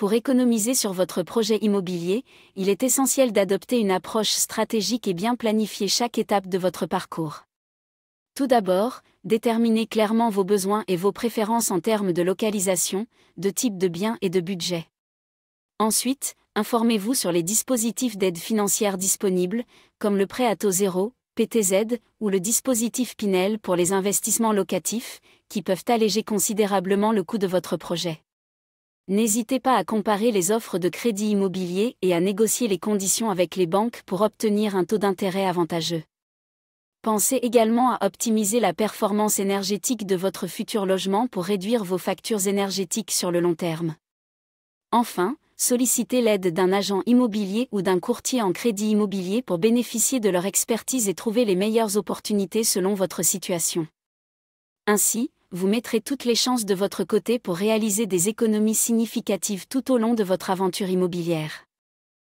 Pour économiser sur votre projet immobilier, il est essentiel d'adopter une approche stratégique et bien planifier chaque étape de votre parcours. Tout d'abord, déterminez clairement vos besoins et vos préférences en termes de localisation, de type de bien et de budget. Ensuite, informez-vous sur les dispositifs d'aide financière disponibles, comme le prêt à taux zéro, PTZ, ou le dispositif Pinel pour les investissements locatifs, qui peuvent alléger considérablement le coût de votre projet. N'hésitez pas à comparer les offres de crédit immobilier et à négocier les conditions avec les banques pour obtenir un taux d'intérêt avantageux. Pensez également à optimiser la performance énergétique de votre futur logement pour réduire vos factures énergétiques sur le long terme. Enfin, sollicitez l'aide d'un agent immobilier ou d'un courtier en crédit immobilier pour bénéficier de leur expertise et trouver les meilleures opportunités selon votre situation. Ainsi, vous mettrez toutes les chances de votre côté pour réaliser des économies significatives tout au long de votre aventure immobilière.